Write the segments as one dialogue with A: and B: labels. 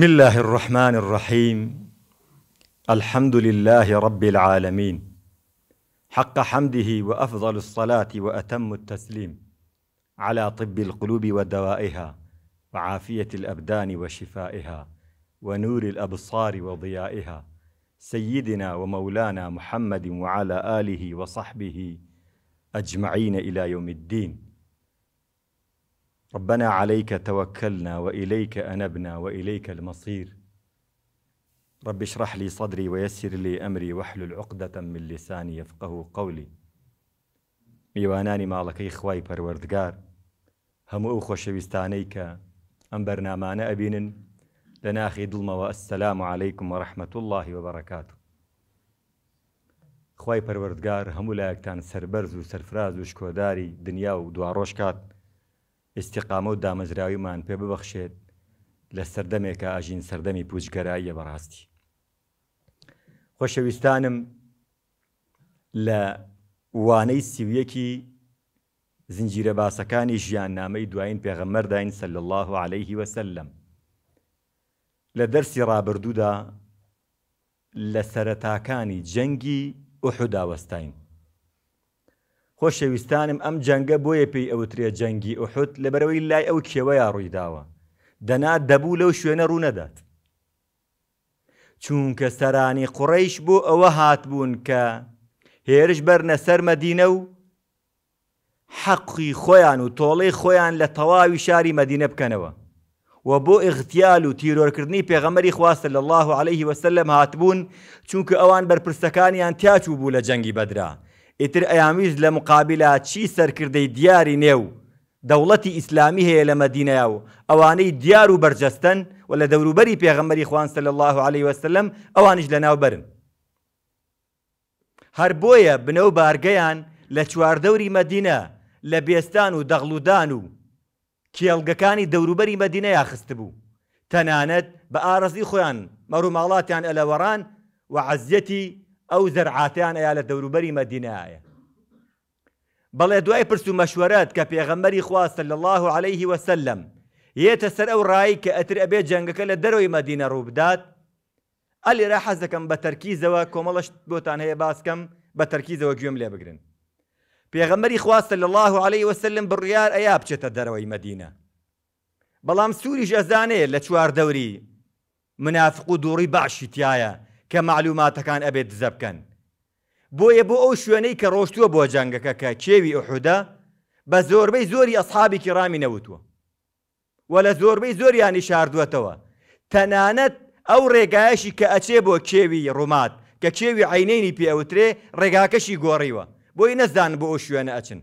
A: بسم الله الرحمن الرحيم الحمد لله رب العالمين حق حمده وافضل الصلاه واتم التسليم على طب القلوب ودوائها وعافيه الابدان وشفائها ونور الابصار وضيائها سيدنا ومولانا محمد وعلى اله وصحبه اجمعين الى يوم الدين ربنا عليك توكلنا واليك انبنا واليك المصير رب اشرح لي صدري ويسر لي امري واحلل عقده من لساني يفقه قولي ميواناني مالك خوای پەروەردگار هەموو ئەو خۆشەویستانەی کە ئەم بەرنمانە ئەبینن لە ناخی دڵمەوە ئەسسلام و الله وبركاته خی پەروەردگار هەموو لاكتان سربرز وسرفراز وشكوداري و شکۆداری دنیا ئیسیقامە و دامەزراویمان پێ ببەخشێت لە سەردەمێکە ئاژین سەردەمی پوچگەراییە بەڕاستی. خۆشەویستانم لە وانەی سیویەکی زنجیرە باسەکانی ژیان نامەی دوایین پێغەمەرداین سەل الله عليه وسلم لە دەرسی ڕابردوودا لە سەرەتاکانی جەنگی ئوحداوەستین خۆشەویستانم ئەم جەنگە بۆیە پێی ئەوترێ جەنگی ئوحوت لەبەرەوەی لای ئەو کێوەیە ڕوویداوە دەنا دەبوو لەو شوێنە ڕوونەدات چونکە سەرانی قوڕیش بۆ ئەوە هاتبوون کە هێرش بەرنە سەرمەدینە و حەقی خۆیان و تۆڵەی خۆیان لە تەواوی شاری مەدینە بکەنەوە و بۆ ئختیال و تیرۆرکردنی پێغەمەری خواستە لە الله عليه وسلم هاتبوون چونکە ئەوان بەرپرسەکانیان تیاچوو بوو لە جەنگی بەدرا ئیتر ئەیامیش لە مقابلە چی سەرکردەی دیاری نێو دەوڵەتی ئیسلامی هەیە لە مەدینەیە و ئەوانەی دیار و بەرجەستن و لە دەوروبەری پێغەمبەری خوانسە لە الله عليه وسلم ئەوانش لە ناوبرن هەر بۆیە بنە و بارگەیان لە چواردەوری مەدینە لە بێستان و دەغڵودان و کێڵگەکانی دەوروبەری مەدینەیە خست بوو تەنانەت بە ئارزی خۆیان مەڕووماڵاتیان ئەلەوەڕان و عزیەتی ئەو زەرعاتیان ئەیا لە دەوروبەری مەدینایە بەڵێ دوای پرس و مەشوەرەت کە پێغەمەری خواستە لە الله عليه وسلم یێتە سەر ئەو ڕایی کە ئەتر ئەبێ جەنگەکە لە دەرەوەی مەدینە ڕووبدات ئەلێرا حەز دەکەم بە تەرکیزەوە کۆمەڵش بۆتان هەیە باسکەم بە تەرکیزەوە گوێم لێ بگرن پێغەمەری خواستە لە الله عليه وسلم بڕیار ئەیا بچێتە دەرەوەی مەدینە بەڵام سووریش ئەزانێ لە چوار دەوری منافق و دووڕی باشی تایە کە معلوماتەکان ئەبێت دزە بکەن بۆیە بۆ ئەو شوێنەی کە ڕۆشتووە بۆ جەنگەکە کە کێوی ئوحودا بە زۆربەی زۆری ئەسحابی کرامی نەوتوە و لە زۆربەی زۆریانی شاردووەتەوە تەنانەت ئەو ڕێگایشی کە ئەچێ بۆ کێوی ڕوومات کە کێوی عینەینی پێوترێ ڕێگاکەشی گۆڕیوە بۆی نەزان بۆ ئەو شوێنە ئەچن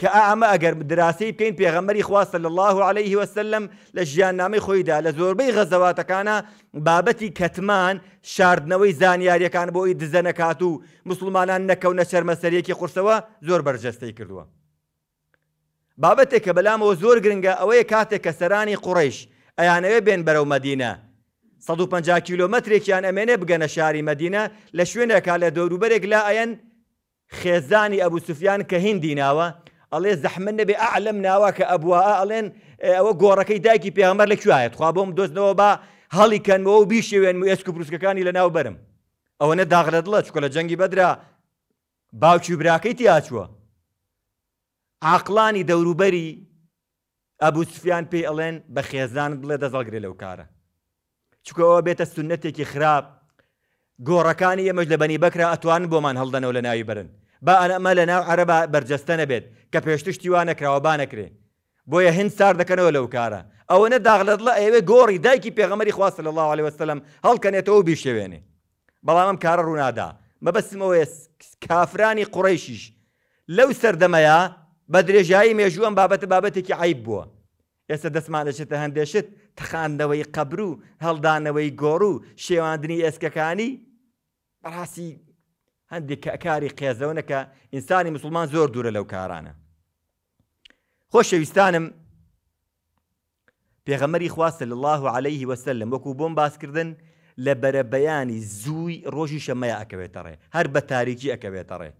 A: کە ئەمە ئەگەر دراسی بکەین پێغەمەری خواستە لە الله عليه وسلم لە ژیاننامەی خۆیدا لە زۆربەی غەزەواتەکانە بابەتی کەتمان شاردنەوەی زانیاریەکان بۆ ئەوی دزەنەکات و مسلمانان نەکەونە شەرمەسەرەکی خورسەوە زۆر بەرجەستەی کردووە. بابەتێک کە بەلامەوە زۆر گرنگە ئەوەیە کاتێک کە سەرانی قوڕیش ئەیانەوە بێن بەرەو مەدینە. 150 کیلومترێکیان ئەمێنێ بگەنە شاری مەدینە لە شوێنێکا لە دەوروبەرێک لا ئەەن خێزانی ئەبوو سوفیان کە هندی ناوە ئەڵێ زەحمن نەبێ ئەعلم ناوە کە ئەبووە ئەڵێن ئەوە گۆڕەکەی دایکی پێغمەر لە کوایەت خوا بۆم دۆستنەوە با هەڵی کەنەوە و بیشێوێن و ئێسک و پرسکەکانی لە ناو بەرم ئەوە نە داغرت لە چکۆ لە جەنگی بەدرا باوکی براکەی تیاچووە عقلانی دەوروبەری ئەبوو سفیان پێی ئەڵێن بە خێزان بڵێ دەزەڵگرێ لەو کارە چکەوە بێتە سنتێکی خراپ گۆڕەکانی ئێمەش لە بەنی بەکرا ئەتوان بۆمان هەڵدەنەوە لە ناوی برن با ئەمە لە ناو عەرە بەرجەستە نەبێت کە پێشتشتی وان نەکراوە بانەکرێ بۆیە هند سار دەکەنەوە لەو کارە ئەوە نەداغلت لە ئەوێ گۆڕی دایکی پێغەمەری خواست لە الله عليه وسلم هەڵکەنێتەوە بیشێوێنێ بەڵام ئەم کارە ڕوونادا مەبەسمەوەی کافرانی قوڕیشیش لەو سەردەمەیە بە درێژایی مێژووەم بابەتە بابەتێکی عیب بووە ئێستا دەسمان دەچێتە هەندێشت تەخاندنەوەی قەبر و هەڵدانەوەی گۆڕ و شێواندنی ئێسکەکانی بەڕاستی هەندێک کاری قێزەوەنەکە ئینسانی مسلمان زۆر دوورە لەو کارانە خۆشەویستانم پێغەمەری خواستە لە الله عليه وسلم وەکو بۆم باسکردن لە بەرەبەیانی زووی ڕۆژی شەمەیە ئەکەوێتە ڕێ هەر بە تاریکی ئەکەوێتە ڕێ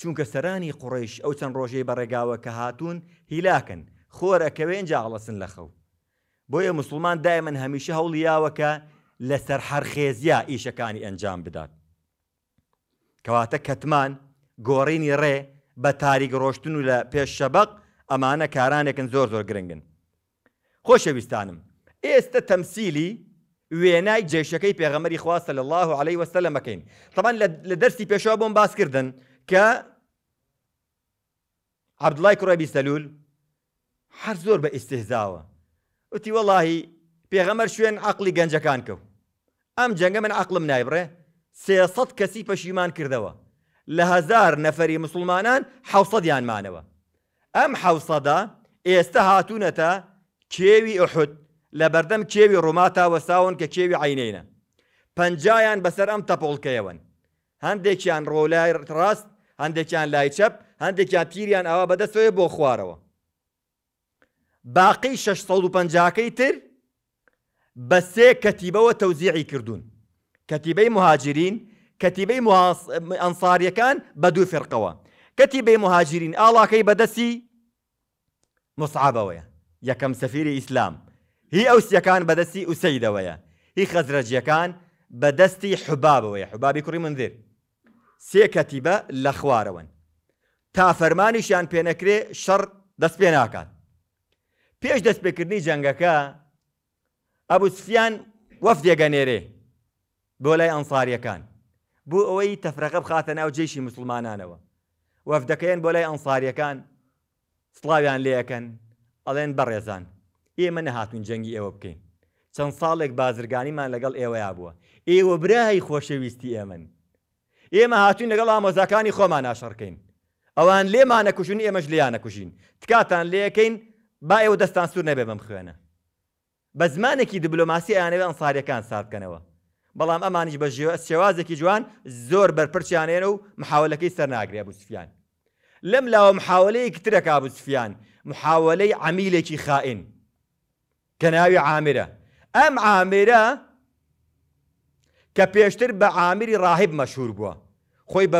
A: چونکە سەرانی قوڕیش ئەو چەند ڕۆژەی بەڕێگاوە کە هاتوون هیلاکن خۆرەکەوێن جاڵەسن لە خەو بۆیە مسلمان دایمەن هەمیشە هەوڵیاوەکە لەسەر هەرخێزیا ئیشەکانی ئەنجام بدات کەواتە کەتمان گۆڕینی ڕێ بە تاریک ڕۆشتن و لە پێش شەبق ئەمانە کارانێکن زۆر زۆر گرنگن. خۆشەویستانم ئێستا تەمسیلی وێنای جێشەکەی پێغەمەری خواستە لە الله عليه وەسە لەمەکەین تەمان لە دەرسی پێشەوە بۆم باسکردن کە عبدڵای کوڕێبی سەلول هەر زۆر بە ئیسهزاوە وتی وەڵی پێغەمەر شوێن عقلی گەنجەکان کەوت ئەم جەنگە من عقلم نایبڕێ سێسەد کەسی پەشیمان کردەوە لە هزار نەفەری مسلمانان حوسەدیانمانەوە ئەم حوسەدا ئێستا هاتوونەتە کێوی ئوحود لە بەردەم کێوی ڕووماتا وەساون کە کێوی عینینە پەنجیان بەسەر ئەم تەپۆڵکەیەوەن هەندێکیان ڕۆلای ڕاست هەندێکیان لای چەپ هەندێکیان تیریان ئاوا بەدەستەوەی بۆ خوارەوە باقی 650کەی تر بە سێ کەتیبەوە تەوزیعی کردوون کەتیبەی مهاجرین کەتیبەی ئەنساریەکان بە دوو فرقەوە کەتیبەی مهاجرین ئاڵاکەی بەدەستی مسعابەوەیە یەکەم سەفیری ئیسلام هی ئەوسیەکان بەدەستی ئووسیدەوەیە هی خەزرەجیەکان بەدەستی حبابەوەی حبابی کوڕی منذر سێ کەتیبە لە خوارەوەن تا فەرمانیشیان پێنەکرێ شەڕ دەست پێ ناکات پێش دەستپێکردنی جەنگەکە ئەبوسفیان وەف دێگەنێرێ بۆ لای ئەنساریەکان بۆ ئەوەی تەفرەقە بخاتە ناو جێشی مسلمانانەوە وەفدەکەیان بۆ لای ئەنساریەکان سلاویان لەکەن ئەڵێن بەڕێزان ئێمە نەهاتون جەنگی ئێوە بکەین چەند ساڵێک بازرگانیمان لەگەڵ ئێوەیە بووە ئێوە برای خۆشەویستی ئێمن ئێمە هاتوین لەگەڵ ئامۆزاکانی خۆمان ناشەڕکەین ئەوان لێمانە کوژین ئێمەش لیانە کوژین تکاتان لێەکەین با ئێوە دەستان سوور نەبێ بم خوێنە بە زمانێکی دیبلۆماسی ئەیانەوێ ئەنساریەکان ساردکەنەوە بەڵام ئەمانیش بە شێوازێکی جوان زۆر بەرپرچیانێنە و محاولەکەی سەرناگرێ بوسفیان لەم لاوە محاولەیەکی ترەکە بوسفیان محاولەی عمیلێکی خائین کە ناوی عامرە ئەم عامرە کە پێشتر بە عامیری ڕاهب مەشهور بووە خۆی بە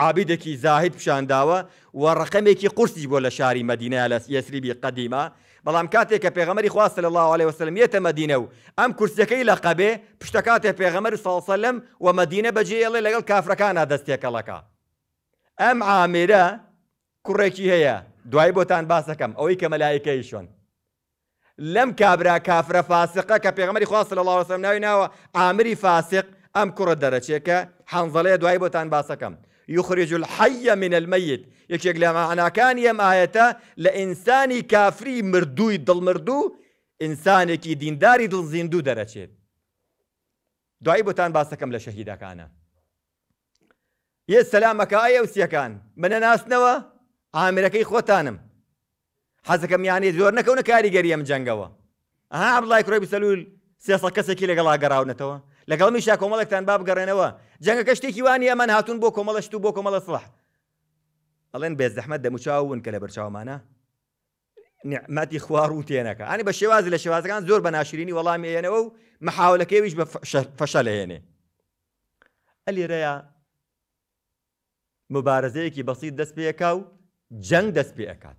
A: عابیدێکی زاهید پیشانداوە و ڕقمێکی قورسی بۆ لە شاری مەدینە لە یسریبی قەدیمە بەڵام کاتێک کە پێغەمەری خواستە لە لاوالێ وسلمیێتە مدینە و ئەم کورسەکەی لە قەبێ پشتە کاتێک پێغەمەر ساڵسەلم و مدینە بەجێڵێ لەگەڵ کافرەکانە دەستێکەڵەکە ئەم عامێرە کوڕێکی هەیە دوای بۆتان باسەکەم ئەوەی کە مەلایکەی شۆن لەم کابرا کافرە فاسقە کە پێغەمەری خواستە لە لاوەسەم ناوی ناوە ئامری فاسق ئەم کوڕە دەرەچێکە حەنزەڵەیە دوای بۆتان باسەکەم یخرج الحی من المەید یەکێک لە مەعناکان ئەم ئاەتە لە ئینسانی کافری مردووی دڵمردوو ئینسانێکی دینداری دڵ زیندوو دەرەچێت دوایی بۆتان باسەکەم لە شەهیدەکانە یە سەلامەکە ئاە وسیەکان منە ناسنەوە ئامرەکەی خۆتانم حەزەکەم یانێ زۆر نەکەونە کاریگەری ئەم جەنگەوە ئەها بڵای کڕۆی بسەلول سێسە کەسێکی لەگەڵا گەڕاونەتەوە لەگەڵ میشا کۆمەڵێکتان با بگەڕێنەوە جەنگەکە شتێکی وانی ئەمان هاتون بۆ کۆمەڵەشت و بۆ کۆمەڵە سڵح ئەڵێن بێز دەحمەت دەموچاون کە لە بەرچاومانە ماتی خوار و تێنەکە ئەنی بە شێواز لە شێوازەکان زۆر بە ناشرینی وەڵامێنەوە و محاولەکەویش بە فەشەلێنێ ئەلێرەیە مبارزەیەکی بەسییت دەست پێەکە و جەنگ دەست پێ ئەکات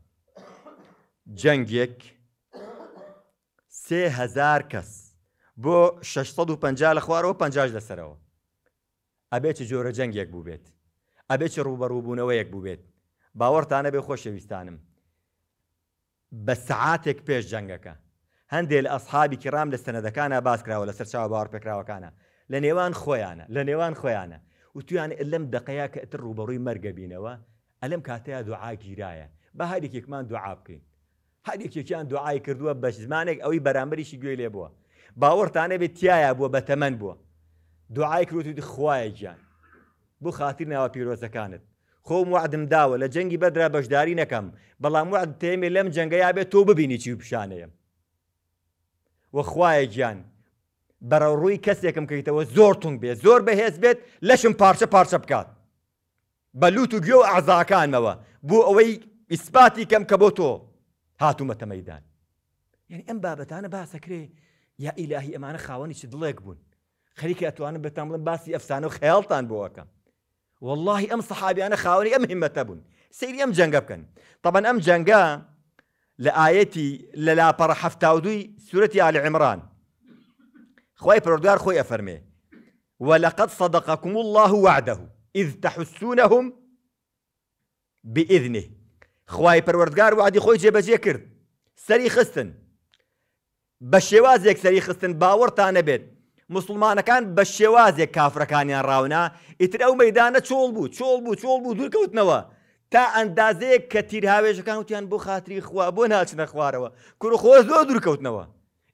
A: جەنگێک سێهزار کەس بۆ 650 لە خوارەوە 50 لەسەرەوە ئەبێتی جۆرە جەنگێک بوو بێت ئەبێتی ڕوبەڕووبوونەوەیەک بوو بێت باوەڕتانە بێ خۆشەویستانم بە سعاتێک پێش جەنگەکە هەندێک لە ئەسحابی کرام لە سەنەدەکانە باسکراوە لە سەرچاو باوەڕ پێکراوەکانە لە نێوان خۆیانە لە نێوان خۆیانە و تویان لەم دقەیە کە ئەتر ڕوبەڕووی مەرگە بینەوە ئەلم کاتەیە دوعاگیرایە بە هەرێکێکمان دوعا بکەین هەرێکێکیان دوعای کردووە بە زمانێک ئەوی بەرامبەریشی گوێ لێ بووە باوەڕتانە بێت تایە بووە بە تەمەەن بووە دوعای کروتی خوایە گیان بۆ خاتیر ناوە پیرۆزەکانت خۆم وعدم داوە لە جەنگی بەدرا بەشداری نەکەم بەڵام وعد تێمێ لەم جەنگەیا بێت تۆ ببینی چی و پیشانەیە وەخوایە گیان بەرە ڕووی کەسێکم کەیتەوە زۆر تونگ بێت زۆر بەهێز بێت لەشم پارچە پارچە بکات بەلووت و گوێ و ئازاکانمەوە بۆ ئەوەی ئیسپاتی کەم کە بۆ تۆ هاتوومەتە مەدان یعنی ئەم بابەتانە باسەکرێ يا إلهي أمانة خاوني شد الله يكبون خليك ئەتوانم بەتان باسي أفسانه ئەفسانە بوكا والله أم صحابي أنا خاوني أم ئەم هیمەتە بوون سەیری ئەم جەنگە طبعا أم جەنگە لآيتي للا لە لاپەڕە سورة آل عمران خوي پرۆردگار خوي أفرمي ولقد صدقكم الله وعده إذ تحسونهم بإذنه خواي پروردگار وعدي خوي جيبا جيكر سري خستن بە شێوازێک سەری خستن باوەڕتان نەبێت مسلمانەکان بە شێوازێک کافرەکانیان ڕاونا ئیتر ئەو مەدانە چۆڵ بوو چۆڵ بوو چۆڵ بوو دوورکەوتنەوە تا ئەندازەیەک کە تیرهاوێژەکان وتیان بۆ خاتری خوا بۆ ناچنە خوارەوە کوڕخۆ زۆ دوورکەوتنەوە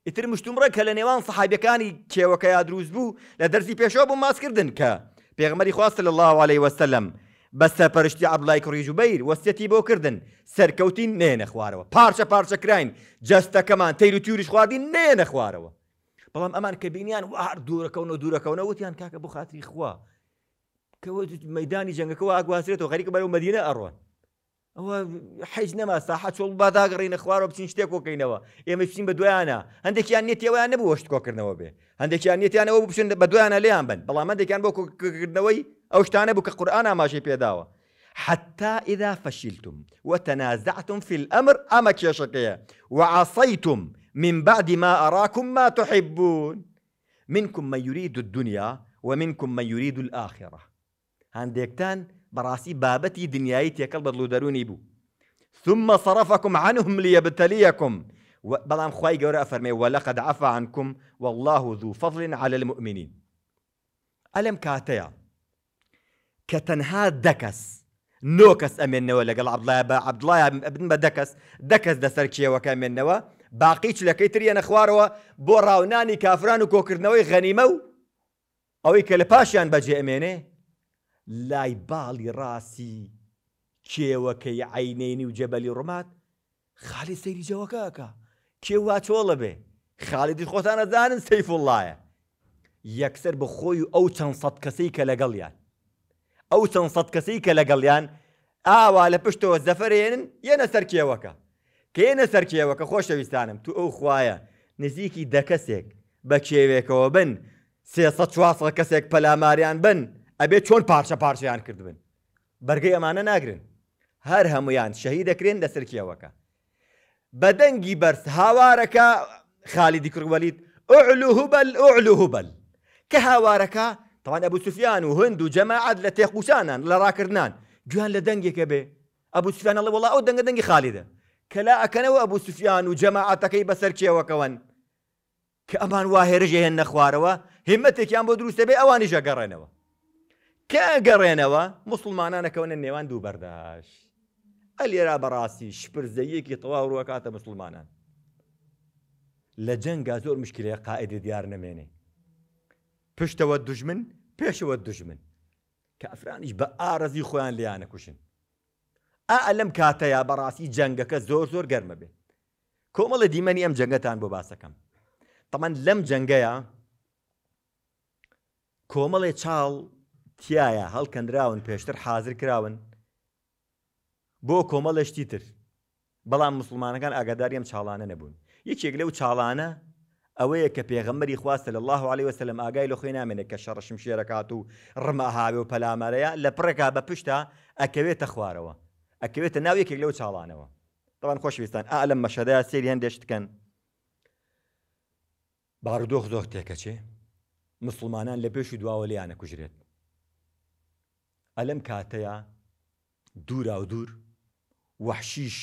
A: ئیتر مشتومڕە کە لە نێوان سەحابەکانی کێوەکە یا دروست بوو لە دەرسی پێشەوە بۆ ماسکردن کە پێغمەری خواستە لە الله عليه وسلم بە سەرپەرشتی عبلای کوڕیژوبیر وەستەتی بۆ کردن سەرکەوتی نێنە خوارەوە پارچە پارچە کراین جستەکەمان تیر و تیوریش خواردی نێنە خوارەوە بەڵام ئەمان کە بینیان وار دوورەکەون و دوورەکەونە وتیان کاکە بخاتری خوا کەەوە مەدانی جنگەکەەوە ئاگواسرێتەوە غەریکە بەرەو مدینە ئەڕۆن حەیج نەماسا حچۆڵ باداگەڕینە خوارەوە بچین شتێک کۆکەینەوە ئێمە بچین بە دویانە هەندێکیان نێتیەوەیان نەبوو شتکۆکردنەوە بێ هەندێکیان نێتیانەوە بچن بە دویانە لێیان بن بەڵام هەندێکیان بۆ کۆکردنەوەی ئەو شتانە بوو کە قورآان ئاماژەی پێداوە حتى إذا فشلتم وتنازعتم في الأمر أمك يا كيشكية وعصيتم من بعد ما أراكم ما تحبون منكم من يريد الدنيا ومنكم من يريد الآخرة هنديكتان براسي بابتي دنيايتي كل بدلو داروني بو ثم صرفكم عنهم ليبتليكم بەڵام خواي قورا أفرمي ولقد عفى عنكم والله ذو فضل على المؤمنين ألم كاتيا كتنها دكس نوكس أمين نوا ئەمێنەوە عبد الله بە عبد الله بە دەکەس دكس دكس کێوەکە مێنەوە باقی چلەکەی تریە نەخوارەوە بۆ ڕاونانی کافران و کۆکردنەوەی غەنیمە و ئەوەی کە لە لای باڵی ڕاستی کێوەکەی عینێنی و جەبەلی ڕمات خالی سەیری جەوەکەکە کێوا چۆڵە بێ خاڵیدی خۆتان ئەزانن سەیف وڵایە یەکسەر بە خۆی و ئەو چەند سەد کەسەی کە لەگەڵیان ئەو چەند سەد کەسەی کە لەگەڵیان ئاوا لە پشتەوە زەفرێنن یەنە سەر کێوەکە کێنە سەر کێوەکە خۆشەویستانم تو ئەو خویە نزیکی دەکەسێک بە کێوێکەوە بن سێ 400 کەسێک پەلاماریان بن ئەبێ چۆن پارچە پارچیان کردبن بەرگەی ئەمانە ناگرن هەر هەمویان شەهی دەکرێن دەسەرکیەوەکە بەدەنگی بەرز هاوارەکە خالی دیکڕوەلیت ئۆعلوهوبەل ئۆعلوهوبەل کە هاوارەکە هبل أعلو هبل و هند و سفيان لە وجماعة لە ڕاکردان گویان لە دەنگێکە بێ ابو سوفیانە لە وڵا ئەو دەنگە دەنگی خالیدە کە لا ئەکەنەوە ئەبوو سوفیان و جەماعاتەکەی بەسەر کێوەکەون کە ئەمان واهێرژێ هێن نەخوارەوە هێمەتێکیان بۆ دروستە بێ ئەوانی ژەگەڕێنەوە کە گەڕێنەوە مسلمانانەکەونە نێوان دوو بەرداش ئەلێرا بەڕاستی شپرزەیەکی تەواو ڕوەکاتە مسلمانان لە جەنگا زۆر مشکلەیە قائدی دیار نەمێنێ پشتەوە دژمن پێشەوە دژمن کە ئەفرانیش بە ئارەزی خۆیان لیانە کوشن ئا لەم کاتەیە بەڕاستی جەنگەکە زۆر زۆر گەرمە بێ کۆمەڵە دیمەنی ئەم جەنگەتان بۆ باسەکەم تەمەند لەم جەنگەیە کۆمەڵێ چاڵ تایە هەڵکەندراون پێشتر حاضر کراون بۆ کۆمەڵەشتی تر بەڵام مسلمانەکان ئاگاداری ئەم چاڵانە نەبوون یەکێک لەو چاڵانە ئەوەیە کە پێغەمەری خواستە لە الله عليه وسلم ئاگای لە خۆی نامێنێت کە شەڕشم شێرەکات و ڕمەهاوێ و پەلامەرەیە لە پڕێکا بە پشتا ئەکەوێتە خوارەوە ئەکەوێتە ناو یەکێک لەو چاڵانەوە دەڵان خۆشویستان ئا لەم مەشەدای سێری هەندێشتکەن باودۆخ زۆر تێکەچێ مسلمانان لە پێش و دواوە لیانە کوژرێت ئەلم کاتەیە دوورا و دوور وحشیش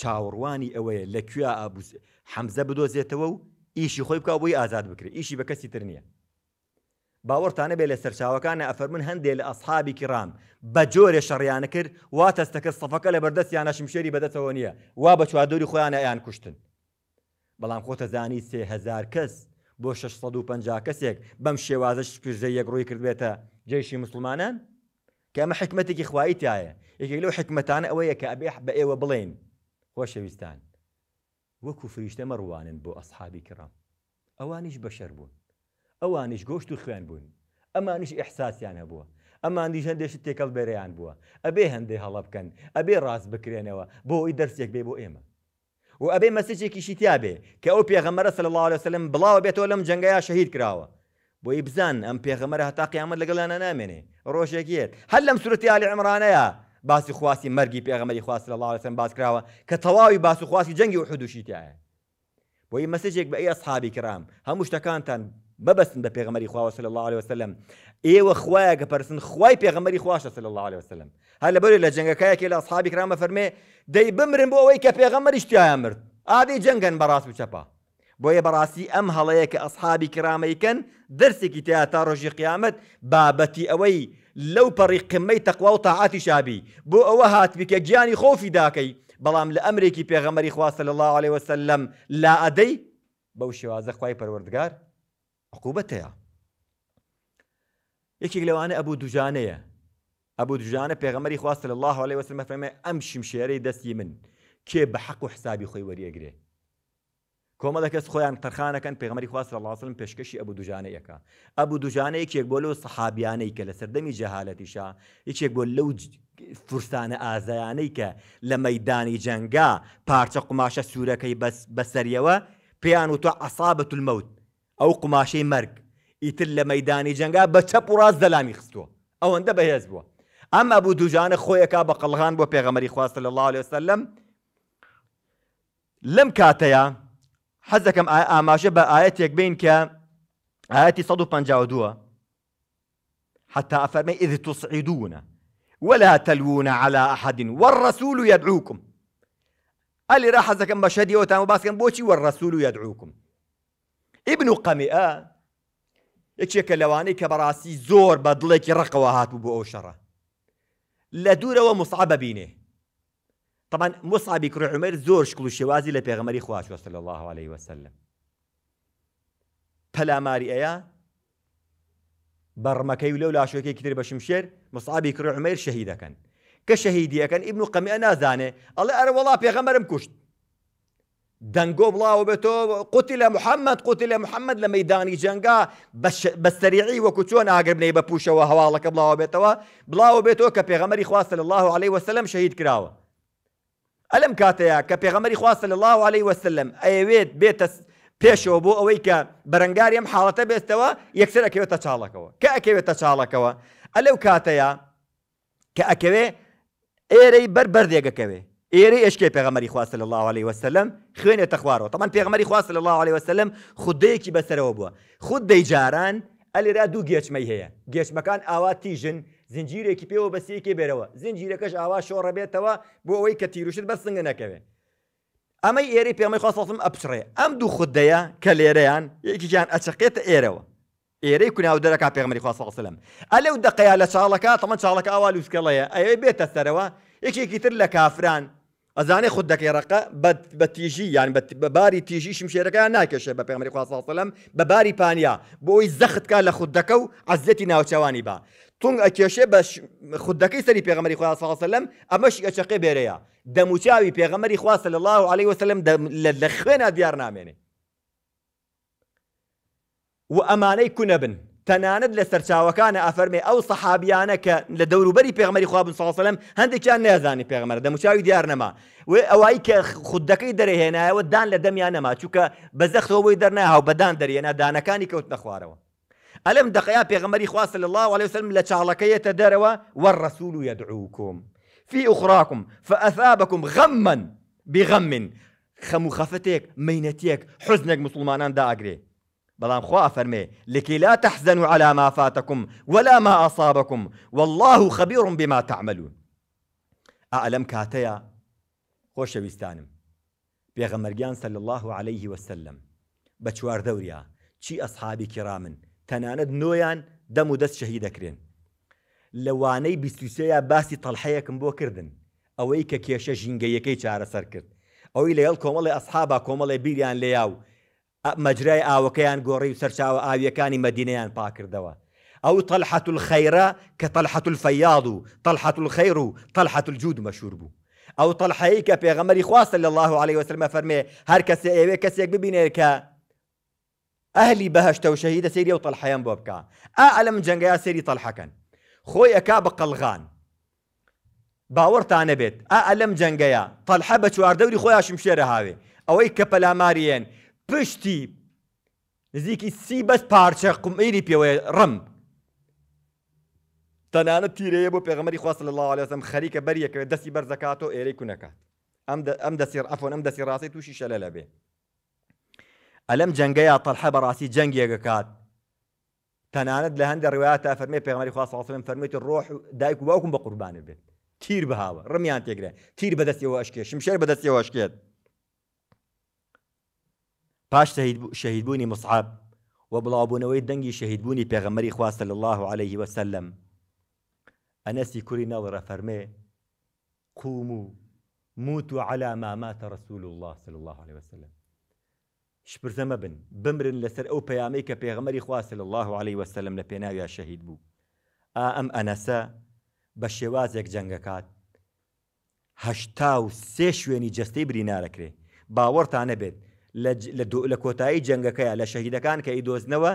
A: چاوەڕوانی ئەوەیە لەکوێ ئابوس حەمزە بدۆزێتەوە و ئیشی خۆی بکە بۆی ئازاد بکرێت ئیشی بە کەسی تر نییە باوەڕتانە بێ لە سەرچاوەکانە ئەفەرمن هەندێک لە ئەسحابی کرام بە جۆرێ شەڕیانە کرد وا تەستەکە سەفەکە لە بەردەستیانە شمشێری بەدەستەوە نییە وا بە چوادۆری خۆیانە یان کوشتن بەڵام خۆتە زانی سێهزار کەس بۆ 650 کەسێک بەم شێوازە شکرژە یەک ڕووی کردوێتە جێشی مسلمانان كما حكمتك اخوائي خواییتایە یەکێک لەو حکمتانە ئەوەیە کە ئەبێ أيوة بە ئێوە بڵێن خۆشەویستان وەکو فریشتە مەڕوانن بۆ ئەسحابی کرام ئەوانیش بەشەر بوون ئەوانیش گۆشت و خوێن بوون ئەمانیش ئەحساسیان هەبووە ئەمان دیژ هەندێشت تێکەڵ بێریان بووە يعني ئەبێ هەندێک هەڵە بکەن ئەبێ ڕاست بکرێنەوە بۆ ئەوی دەرسێک بێ بۆ ئێمە و ايما وابي شیتیا بێ تيابي ئەو پێغەمەرە صلى الله عليه وسلم بڵاوە بێتەوە لەم شهيد شەهید بۆی بزان ئەم پێغەمەرە هەتا قیامەت لەگەڵانە نامێنێ ڕۆژێکیت هەر لەم سوورەتی علی عمرانەیە باسی خواسی مەرگی پێغەمەری خواست لە لاوەسم باس کراوە کە تەواوی باس و خواسی جەنگی و حدوشیتیایە بۆی مەسجێک بە ئێ سحابی کرام هەموو شتەکانتان ببستن بە پێغمەری خواوەسە لە الله عليه وسلم ئێوە خوایە کە پرسن خی پێغمەری خواشە سە الله عليه وسلم هەر لە بەری لە جنگەکەیەکی لە اصحابی کرامە فەرمێ دەی بمرن بۆ ئەوەی کە پێغەمەری شتیان مرد ئادەی جەنگەن بەڕاست و چەپە بۆیە بەڕاستی ئەم هەڵەیە کە ئەسحابی کرامەیکەن دەرسێکی تیا تا ڕۆژی قیامەت بابەتی ئەوەی لەو پەڕی قمەی تەقوا و تاعاتی شابی بۆ ئەوە هاتبیکە گیانی خۆفی داکەی بەڵام لە ئەمرێکی پێغەمەری خواستە لە الله عليه وسلم لا ئەدەی بەو شێوازە خی پەروەردگار عقوبەتەیە یەکێک لەوانە ئەبوو دوژانەیە ئەبوو دوژانە پێغەمەری خواستە لە الله عليه وسلم فەرمێ ئەم شمشێرەی دەستی من کێ بە حەق و حسابی خۆی وەریەگرێ کۆمە دەکەس خۆیان تەرخانەکەن پێغمەری خواست لەڵاسم پێشکەشی ئەبوو دوژانەیەەکە ئەبوو دوژانەیە یەکێک بۆ لەو سەحابیانەی کە لە سەردەمی جەهالەتیشا یەکێک بۆ لەو فرسانە ئازایانەی کە لە مەدانی جەنگا پارچە قماشە سوورەکەی بەسەریەوە پێیان و تۆ عسابەت المەوت ئەو قماشەی مەرگ ئیتر لە مەدانی جەنگا بە چەپ و ڕاست دەلامی خستووە ئەوەندە بەهێز بووە ئەم ئەبوو دوژانە خۆیەکە بە قەڵغان بۆ پێغەمەری خواستە لە الله لەسەر لەم لەم کاتەیە حزكم دەکەم ئاماژە بە ئاەتێک بین کە ئاەتی 152 حتى أفرمي إذ تصعدون ولا تلوون على أحد والرسول يدعوكم قال راح حزكم بشدي وتام باسكم بوشي والرسول يدعوكم ابن قمئة يكشك لواني كبراسي زور بدلك رقوهات بو شرة لدور ومصعب بينه طبعا مصعب بن عمر زور شكل شوازي لبيغمري خواش صلى الله عليه وسلم بلا ماري ايا برمكي لولا شوكي كتير بشمشير مصعب بن عمر شهيدا كان كشهيدية كان ابن قمي انا زانه الله ارى والله بيغمرم كشت دنگۆ بڵاوە بێتەوە قتل محمد قتل محمد لە محەممەد لە بس بس بە وكتون وەکو بني ئاگربنەی وهوالك بلا وبتو بلا وبتو بڵاوە بێتەوە صلى الله عليه وسلم شهيد كراوه ألم كاتيا کە پێغەمەری خواستە الله عليه وسلم ئەیەوێت بێتە پێشەوە بۆ ئەوەی کە بەرەنگاریم بيستوى يكسر أكيو ئەکەوێتە چاڵەکەەوە کە ئەکەوێتە چاڵەکەەوە ئەلەو کاتەیە کە ئەکەوێ ئێرەی بەر بەردێگەکەوێ ئێرە ئشکی پێغەمەری خواست لە الله عليه وسلم خويني تخوارو طبعا پێغمەری خواست لە الله عليه وسلم خودەیەکی بەسەرەوە بووە خود دەیجاران ئەلێرا دوو گێچمەی هەیە گێچمەکان ئاوا تیژن زنجیرێکی پێوە بەسیەکێ بێرەوە زنجیرەکەش ئاوا شۆڕە بێتەوە بۆ ئەوەی کە تیروشت بە سنگە نەکەوێ ئەمەی ئێری پێمەی خواستڵم ئەپچڕێ ئەم دوو خوددەیە کە لێرەیان یەکییان ئەچەقێتە ئێرەوە ئێرەی کوناودەرەکە پێمەری خواستڵسلم ئەلەو دقەیە لە چاڵەکە تەمە چاڵەکە ئاوا لوسکەڵەیە ئەوەی بێتە سەرەوە یەکێکی تر لە کافران ئەزانێ خود دەکێڕەکە بە تیژی یان بە باری تیژی شمشێرەکە ناکێشە بە پێمەری خواسەڵم بە باری پانیا بۆی زەختکە لە خودەکە و عزەتی ناوچەوانی با تون تونگ ئەکێشێ بە خودەکەی سەری پێغمەری خوا ساڵسەلم ئەمەش ئەچەقێ بيريا دەموچاوی پێغەمەری خواستە صلى الله عليه وسلم لە خوێنە دیار نامێنێ و ئەمانەی کوونە بن تەنانەت لە سەرچاوەکانە ئەفەرمێ ئەو سەحابیانە کە لە دەوروبەری پێغمەری خوابن ساڵسەلم هەندێکیان نازانی پێغمەر دەموچاوی دیار نەما و ئەوایی کە خودەکەی دەرەهێنایەوە دان لە دەمیان نەما چووکە بەزەختەوەی دەرناها و بەدان دەریێنا دانەکانی کەوت نخواره ألم دقيا پێغمەری خواست صلى الله عليه وسلم لە چاڵەکەیەتە والرسول يدعوكم في أخراكم فأثابكم غما بغم خمخفتك و حزنك مسلمان دا أقري بلان بەڵام خوا أفرمي لكي لا تحزنوا على ما فاتكم ولا ما أصابكم والله خبير بما تعملون أعلم كاتيا کاتەیە خۆشەویستانم پێغەمەرگیان صلى الله عليه وسلم بچوار دوريا چي أصحابي كرامن تەنانەت نۆیان دەم و دەست شەهی دەکرێن لەوانەی بیستوسەیە باسی تەلحەیەکم بۆ کردن ئەوەی کە کێشە ژینگەیەکەی چارەسەر کرد ئەوی لەگەڵ کۆمەڵی ئەسحابا کۆمەڵی بیریان لێیاو مەجرای ئاوەکەیان گۆڕی و سەرچاوە ئاویەکانی مەدینەیان پاکردەوە ئەو تەلحەت الخەیرە کە تەلحەت الفەیاض و تەلحەت الخەیر و تەلحەت الجود مەشهور بوو ئەو تەلحەیە کە پێغەمەری خواستە لە الله عليه وسلمە فەرمێ هەر کەسێ ئێوێ کەسێک ببینێ کە اهلي بهشت وشهيدة سيري وطلحة يم بوبكا اعلم جنجا سيري طلحة كان خوي اكابق الغان باورت انا بيت اعلم جنجا يا طلحة بشوار دوري خوي اشمشير هاوي او اي كبلا ماريين بشتي زيكي سي بس بارشا قم ايري بيوي رم تنانا تيري ابو بيغمري خواص صلى الله عليه وسلم خريك بريك دسي برزكاتو ايري كونكات ام دا ام دا سير ام دا راسي توشي شلالا بيه ألم ئەلەم جەنگەیە تەلحە بەڕاستی جەنگێکەکات تەنانەت لە هەندە ڕواتە فەرمی پێغمەری الروح دايك ڕۆح بقربان البيت تير بە قوربانە بێت تیر بەهاوە ڕمیان تێگرێ تیر بەدەستیەوە ئەشکێ شمشێر بەدەستیەوە ئەشکێت پاش شهيد بوني مصعب و بڵاوبوونەوەی دنجي شهيد بوني پێغەمەری خواستە صلى الله عليه وسلم ئەنەسی کوری نظرة فرمي قوموا موتوا على ما مات رسول الله صلى الله عليه وسلم شپرزەمە بن بمرن لەسەر ئەو پەیامەی کە پێغەمەری خواست لە الله عليه وسلم لە پێناوی شەهید بوو ئا ئەم ئەنەسە بە شێوازێک جەنگەکات هەشتا و سێ شوێنی جستەی برینارەکرێ باوەڕتانە بێت لە کۆتایی جەنگەکەیە لە شەهیدەکان کە ئیدۆزنەوە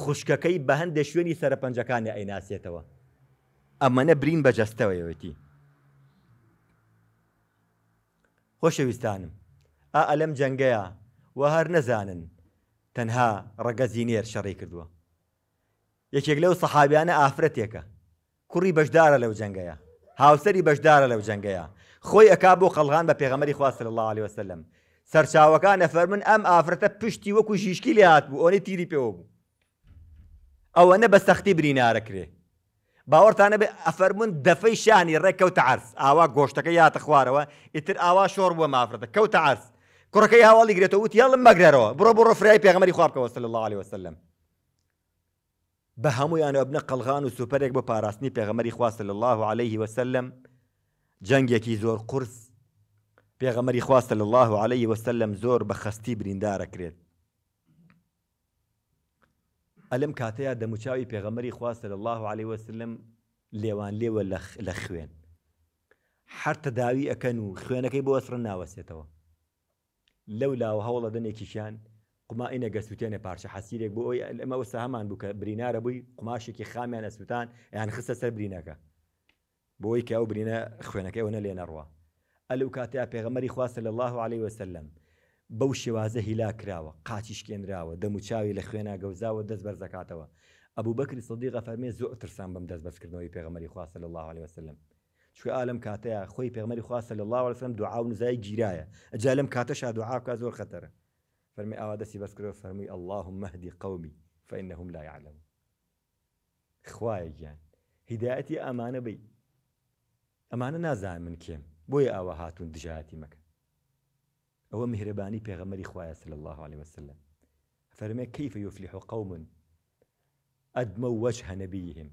A: خوشکەکەی بە هەندە شوێنی سەرپەنجەکانی ئەیناسێتەوە ئەمەنە برین بە جەستەوەیەوەتی خۆشەویستانم ئا ئەلەم جەنگەیە و هەر نەزانن تەنها ڕەگە زینێر شەڕی کردووە یەکێک لەو سەحابیانە ئافرەتێکە کوڕی بەشدارە لەو جەنگەیە هاوسری بەشدارە لەو جەنگەیە خۆی ئەک بۆ قەلغان بە پێغەمەری خواستر الله عليه وسلم سەرچاوەکان نەفەرمن ئەم ئافرەتە پشتی وەکو ژیشکی لێ هات بوو ئەوەی تیری پێوە بوو ئەوەنە بە سەختی برینارەکرێ باوەڕتانە بێ ئەفەرمون دەفەی شانی ڕێککەوتە عرس ئاوا گۆشتەکە یاتە خوارەوە ئیتر ئاوا شۆڕ بووە مافرەتە کەوتە عرس کوڕەکەی هاواڵی گرێتەوە وتی یاڵم مەگرەرەوە بڕۆ بڕۆ فرای پێغمەری خوابکەوە سل الله عليه وسلم بە هەموویانە ئەبنە قەلغان و سوپەرێک بۆ پاراستنی پێغەمەری خواست الله عليه وسلم جەنگێکی زۆر قرس پێغەمەری خواست الله عليه وسلم زۆر بە خستی بریندارەکرێت ئەلم کاتەیە دەموچاوی پێغەمەری خواست الله عليه وسلم لێوان لێوە لە خوێن هەر تەداوی ئەەکەن و خوێنەکەی بۆ وەسرە ناوەسێتەوە لەو لاو هەوڵە دەنێکیشیان قمائینە گەسووتێنە پارچە حەسیرێک بۆ ئەوی ئەمە ئەوستا هەمان بووکە برینارە بووی قماشێکی خامیان ئەسووتان یان خستە سەر برینەکە بۆی کە ئەو برینە خوێنەکەی ئەوە لێ نەڕوە ئەلو کاتیا پێغەمەری خواستە لە الله عليه وسلم بەو شێوازە هیلا کراوە قاچیشکێنراوە دەموچاوی لە خوێنە گەوزاوە دەست بەر زکاتەوە ئەبوو بەکری سەدیقە فەرمێ زۆر ترسان بەم دەست بەسکردنەوەی پێغەمەری خواستە لە الله عليه وسلم شو عالم كاتيا خوي بيغمري خواستە صلى الله وسلم دوعا نزاي جيرايا گیرایە ئەجا لەم کاتەش دوعاکە زۆر خەتەرە فەرمی ئاوا دەستی بەسکرۆ اللهم اهدي قومي فإنهم لا يعلمون خوایە جان هدايتي أمانة بي أمانة نازان من كيم بوي آوا هاتون دجاتي مەکە هو مهرباني بيغمري خوایە صلى الله عليه وسلم فرمي كيف يفلح قوم أدموا وجه نبيهم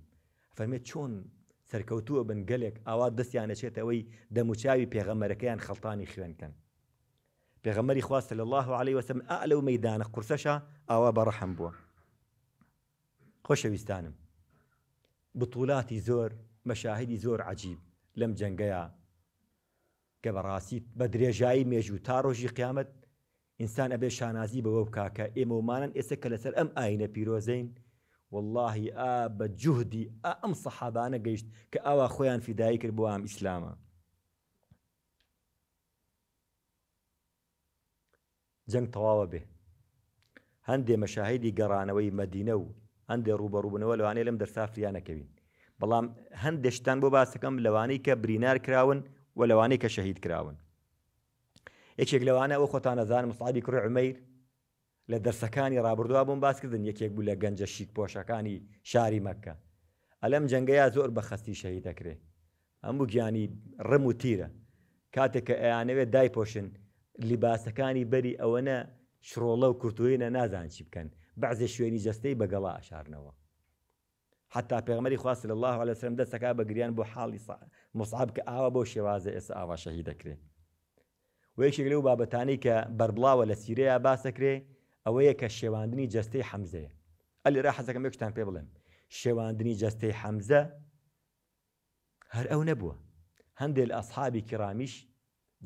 A: فرمي شون سەرکەوتووە بن گەلێک ئاوا دەستیانەچێت ئەوەی دەموچاوی پێغەمەرەکەیان خەڵتانی خوێنکەن پێغەمەری خواستە لە الله عليه وسم ئا لەو مەدانە قورسەشە ئاوا بەڕەحم بووە خۆشەویستانم بتولاتی زۆر مەشاهدی زۆر عجیب لەم جەنگەیە کە بەڕاستی بە درێژایی مێژوو تا ڕۆژی قیامەت ئینسان ئەبێ شانازی بەوە بکاکە ئێمە ومانن ئێستا کە لەسەر ئەم ئاینە پیرۆزین واللهی ئا بە جوهدی ئەم سەحابانە گەیشت کە ئەوە خۆیان فیدایی کرد بۆ ئام ئیسلامە جەنگ تەواوە بێ هەندێ مەشاهیدی گەڕانەوەی مەدینە و هەندێ ڕوبەڕووبنەوە لەوانەیە لەم دەرسافریانەکەوین بەڵام هەندێشتان بۆ باسەکەم لەوانەی کە برینار کراون و لەوانەیە کە شەهید کراون یەکێک لەوانە ئەو خۆتانەزان مستعادی کوڕ عمەیر لە دەرسەکانی ڕابردووە بۆم باسکردن یەکێک بوو لە گەنجە شیک پۆشەکانی شاری مەکە ئەلەم جەنگەیە زۆر بە خستی شەهی دەکرێت ئەمبوو گیانی ڕم و تیرە کاتێک کە ئەیانەوێت دایپۆشن لیباسەکانی بەری ئەوەنە شڕۆڵە و کورتوینە نازان چی بکەن بەعزێ شوێنی جستەی بەگەڵا ئاشارنەوە حتا پێغمەری خواست لە الله لە سرم دەستەکە بە گریان بۆ حاڵی مصعب کە ئاوا بۆ شێوازە ئێستا ئاوا شەهی دەکرێت وەیشێک لەو بابەتانی کە بەربڵاوە لە سیرەیە باسەکرێت ئەوەیە کە شێواندنی جستەی حەمزەیە ئەلی را حەزەکەم یەکشتان پێ بڵێم شێواندنی جستەی حەمزە هەر ئەو نەبووە هەندێک لە ئەسحابی کرامیش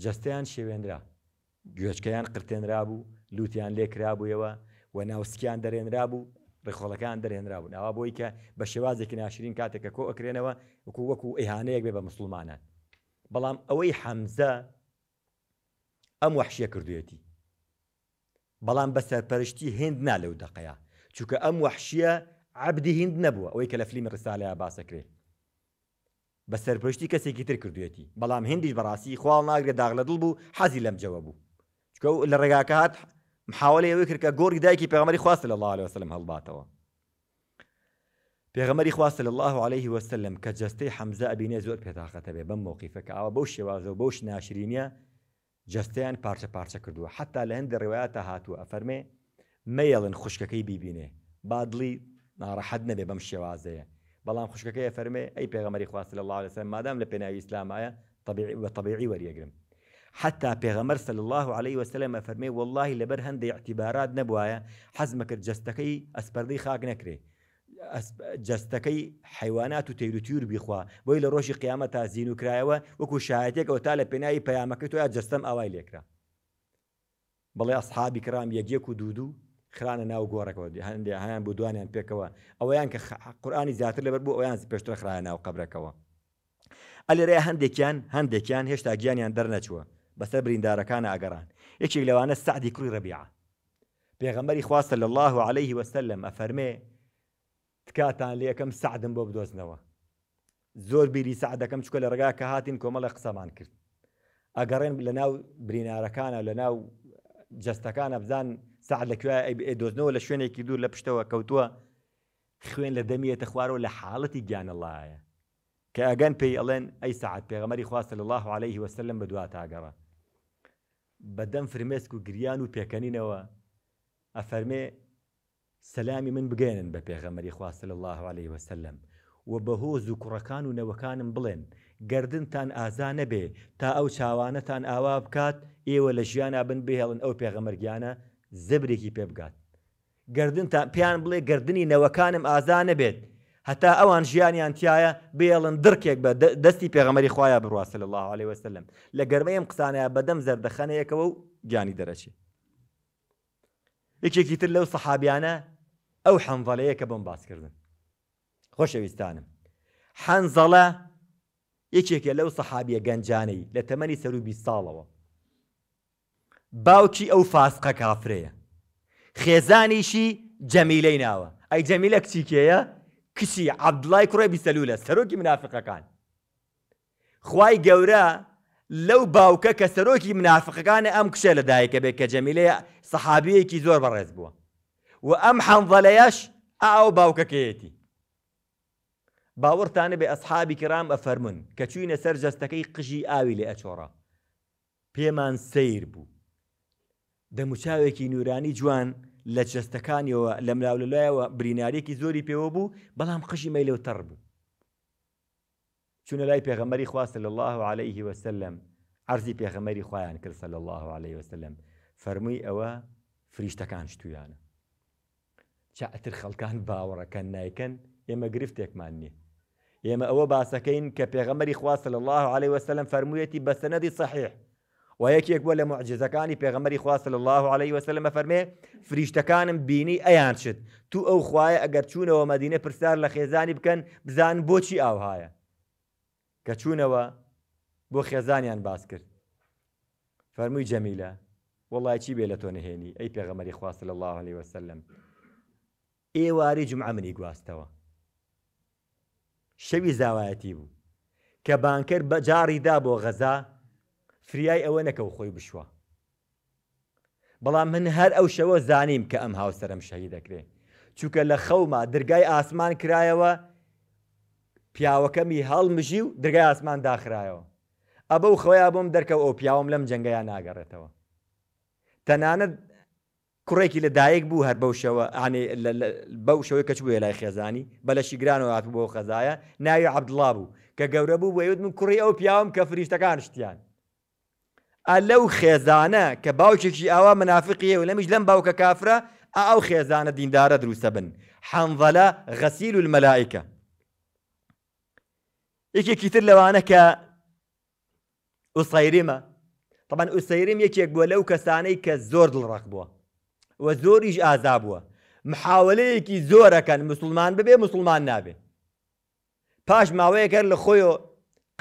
A: جستیان شێوێنرا گوێچکەیان قرتێنرا بوو لوتیان لێکرابوویەوە و ناوسکیان دەرێنرا بوو ڕێخۆڵەکان دەرێنرا بوون ئەوە بۆی کە بە شێوازێکی ناشرین کاتێکە کۆ ئەکرێنەوە وەکو وەکو ئەیهانەیەک بێ بە مسلمانان بەڵام ئەوەی حەمزە ئەم وحشیە کردوێتی بەڵام بە سەرپەرشتی هێندنا لەو دقەیە چونکە ئەم وحشیە عبدی هند نەبووە ئەوەی کە لە فلیمی ڕساالەیە باسەکرێ بە سەرپشتی کەسێکی تر کردوێتی بەڵام هندیش بەڕاستی خواڵ ناگرێ داغ لە دڵ بوو حەزی لەم جەوە بوو چکە لە ڕێگاکات محاولی ئەوەی کردکە گۆری دایکی پێغمەری خواست لە الله وسلم هەڵباتەوە پێغمەری خواست لە الله عليه وسلم کە جستەی حەمزە ئەبینێ زۆر پێتاقەتە بێ بەم موقیفەکە ئەوە بەو شێوازە و بەوش ناشرینە جەستیان بارشا بارشا کردووە حتى لهند روايات ڕێواتە أفرمي ئەفەرمێ مەیڵن بيبيني بادلي بادڵی ناڕەحەت نەبێ بەم شێوازەیە بەڵام خوشکەکەی فەرمێ ئەی پێغەمەری خواست لە الله وسلم مادام لبناء الإسلام ئسلامایە طبيعي وطبيعي وەریەگرم حتى پێغەمەر صلى الله عليه وسلم أفرمي والله لبرهن دي اعتبارات نبوايا حزمك کرد أسبردي خاق نكري جستەکەی حیوانات و تەیروتیور بیخوا بۆی لە ڕۆژی قیامە تا زیین و کرایەوە وەکو شایەتێکەوە تا لە پێناایی پەیامەکەی تۆیا جستەم ئاوای لێکرا بەڵێ ئەسحابی کرام یەکیەک و دوودوو خرانە ناو گۆڕەکەەوە هەندێ هەیان بۆ دوانیان پێکەوە ئەویان کە قورآانی زیاتر لەبەر بوو ئەویان پێشتر خراە ناو قبرەکەەوە ئەلێرەیە هەندێکیان هەندێکیان هێشتا گیانیان دەرنەچووە بەسەر بریندارەکانە ئەگەڕان یەکێک لەوانە سعدی کوڕی ڕبیعە پێغەمەری خواستە لە الله عليه وسلم ئەفەرمێ تکاتان لە یەکەم سعدم بۆ بدۆزنەوە زۆر بیری سعدەکەم چکە لە ڕگا کە هاتین کۆمەڵە قسەمان کرد ئەگەڕێن لە ناو برینارەکانە لە ناو جستەکانە بزان سعد لەکوێ دۆزنەوە لە شوێنێکی دوور لە پشتەوە کەوتووە خوێن لە دەمیێتە خوارەوە لە حاڵەتی گیانەڵایە کە ئەگەن پێی ئەڵێن ئەی سعات پێغەمەری خواستە لە الله عليه وسلم بە دوا تاگەڕە بەدەم فرمێسک و گریان و پێکەنینەوە ئەفەرمێ سەلامی من بگەێنن بە پێغەمەری خواستە لە الله عليه وسلم و بەهۆز و کوڕەکان و نەوەکانم بڵێن گردنتان ئازا نەبێ تا ئەو چاوانەتان ئاوا بکات ئێوە لە ژیانە بن بهێڵن ئەو پێغەمەرگیانە زەبرێکی پێ بگات گردن تا پیان بڵێ گردنی نەوەکانم ئازا نەبێت هەتا ئەوان ژیانیان تایە بێڵن درکێک بە دەستی پێغەمەری خخوایە بڕاستە الله عليه وسلم لە گەرمەیەم قسانەیە بەدەم زەردەخەنەیەکەوە و گیانی دەرەچێت یەکێکی تر لەو سەحابیانە ئەو حەنڤەلەیە کە بۆم باسکردن خۆشەویستانم حەنزەڵە یەکێکە لەو سەحابیە گەنجانەی لە تەمەنی سەر و بی ساڵەوە باوکی ئەو فاسقە کافرەیە خێزانیشی جەمیلەی ناوە ئەی جەمیلە کچیکەیە کچی عەبدڵای کوڕێ بیسەلوولە سەرۆکی منافقەکان خوای گەورە لەو باوکە کە سەرۆکی منافقەکانە ئەم کشە لەدایکە بێت کە جەمیلەیە سەحابیەکی زۆر بەڕێز بووە و ئەم حەنظەلەیەش ئاو باوکەکەیەتی باوەڕتانە بێ ئەسحابی کرام ئەفەرمون کە چوینە سەر جەستەکەی قژی ئاوی لێ ئەچۆڕە پێمان سیر بوو دەموچاوێکی نورانی جوان لە جەستەکانیەوە لە ملاولەلایەوە برینارێکی زۆری پێوە بو بوو بەڵام قژی مەلەو تەڕ بوو چونە لای پێغەمەری خواستە لە الله عليه وسلم عرضی پێغەمەری خۆیان کرد سە لە الله عليه وسلم فەرمووی ئەوە فریشتەکان شتویانە چاتر خلقان باوەڕەکەن نایکەن ئێمە گرفتێکمان نییە ئێمە ئەوە باسەکەین کە پێغەمەری خواستە لە الله عليه وسلم فرموویەتی بەسەنەدی صحیح و یەکێک بووە لە معجزەکانی پێغەمەری خواستە الله عليه وسلم فرمي فریشتەکانم بینی ئەیان تو ئەو خوایە ئەگەر چوونەوە مەدینە پرسیار لە خێزانی بزان بوشي ئاوهایە کە چوونەوە بۆ خێزانیان باس کرد فەرمووی جەمیلە وڵای چی بێ لە تۆ نهێنی ئەی پێغەمەری خواستە الله عليه وسلم ئێواری جمع منی گواستەوە شەوی زاوایەتی بوو کە بانکەر بە جاڕیدا بۆ غەزا فریای ئەوە نەکەو خۆی بشوە بەڵام من هەر ئەو شەوە زانیم کە ئەم هاوسەرم شەهی دەکرێ چووکە لە خەوما درگای ئاسمان کرایەوە پیاوەکەمی هەڵمژی و درگای ئاسمان داخرایەوە ئەبە و خۆیان بۆم دەرکەوت ئەو پیاوم لەم جەنگەیان ناگەڕێتەوە تەنانەت کوڕێکی لە دایک بوو هەر بەو شەوە بەو شەوەی کەچ بووە لای خێزانی بەلەشی گرانەوە هات بۆ خەزایە ناوی عبدڵا بوو کە گەورە بوو بۆ من کوڕی ئەو پیاوم کە فریشتەکان شتیان لەو خێزانە کە باوچێکی ئاوا منافقیە و لەمیش لەم باوکە کافرە ئەو خێزانە دیندارە دروستە بن حەنڤەلە غەسیل و مەلایکە یەکێکی تر لەوانە کە ئوسایریمە طبعا ئوسەیریم یەکێک بووە لەو کەسانەی کە زۆر دڵڕق بووە وە زۆریش ئازا بووە محاولەیەکی زۆرەکەن مسلمان ببێ مسلمان نابێ پاش ماوەیەکە لە خۆیەوە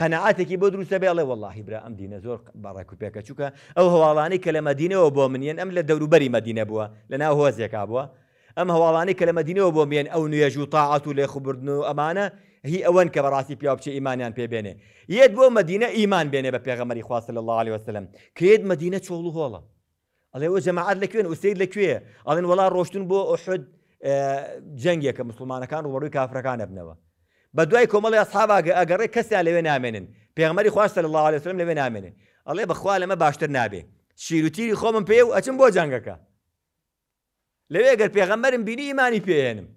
A: قەنەعاتێکی بۆ دروستە بێڵێ وەڵی برا ئەم دینە زۆر بەڕێکوپێکە چووکە ئەو هەواڵانی کە لە مەدینەوە بۆ منێن ئەم لە دەوروبەری مەدینە بووە لە ناو هۆزێکا بووە ئەم هەواڵانی کە لە مەدینەوە بۆ مێن ئەو نوێژ و تاعات و لێخبردن و ئەمانە هی ئەوەن کە بەڕاستی پیا بچێ ئیمانیان پێبێنێ یەت بۆ مەدینە ئیمان بێنێ بە پێغەمەری خواست لە الله عليه وسلم کرێت مەدینە چۆڵ و هۆڵە ئەڵێ ئەو جەماعات لەکوێن ئووسید لەکوێ ئەڵێن وڵا ڕۆشتون بۆ ئۆحد جەنگێکە مسلمانەکان ڕوبەروی کافرەکان ئەبنەوە بە دوای کۆمەڵی ئەسحاباگە ئەگەڕێ کەسیان لەوێ نامێنن پێغمەری خواستە لە الله لەسلم لەوێ نامێنن ئەڵێ بەخوا لەمە باشتر نابێ شیروتیری خۆمم پێ و ئەچم بۆ جەنگەکە لەوێ گەر پێغەمبەرم بینی ئیمانی پێێنم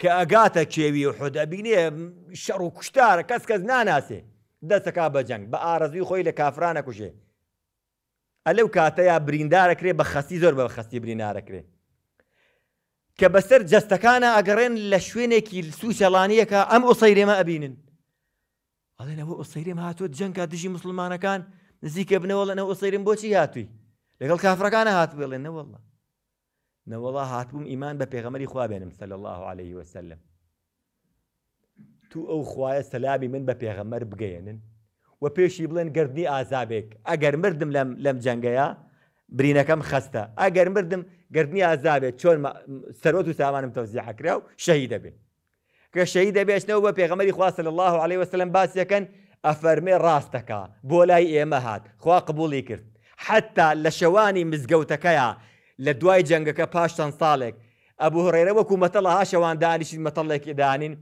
A: کە ئەگاتە کێوی و حودەبینێ شەڕ و کوشتارە کەس کەس ناناسێ دەستەکە بە جەنگ بە ئارزوی خۆی لە کافرانە کوژێ ئەلەو کاتەیە بریندارەکرێ بە خەستی زۆر بە خەستی برینارەکرێ کە بەسەر جەستەکانە ئەگەڕێن لە شوێنێکی سووشەڵانیەکە ئەم ئۆسەیرێمە ئەبینن ئەڵێنەوە ئۆسەیرێم هاتووە جەنگکە دژی مسلمانەکان نزیکە بنەوە لەنەوە ئۆسەیرم بۆچی هاتووی لەگەڵ کافرەکانە هات بڵێن نەوەڵە نەوەڵە هاتبووم ئیمان بە پێغەمەری خوابێنم سەل الله عليه وسلم تو ئەو خوایە سەلامی من بە پێغەمەر بگەێنن و پێشی بڵێن گردنی ئازابێک ئەگەر مردم لەم جەنگەیە برینەکەم خەستە ئەگەر مردم گردنی ئازابێت چۆن سەرۆت و سامانم تەوزی حکرا و شەهی دەبێت کە شەهی دەبێشتەوە بە پێغەمەری خواستە الله عليه وسلم باسیەکەن ئەفەرمێ ڕاستەکە بۆ لای ئێمە هات خوا قبولی کرد حتا لە شەوانی مزگەوتەکەیە لە دوای جەنگەکە پاشتەن ساڵێک ئەبوو هڕێرە وەکو مەتەڵە ها شەوان دانیشت مەتەڵێکی دانین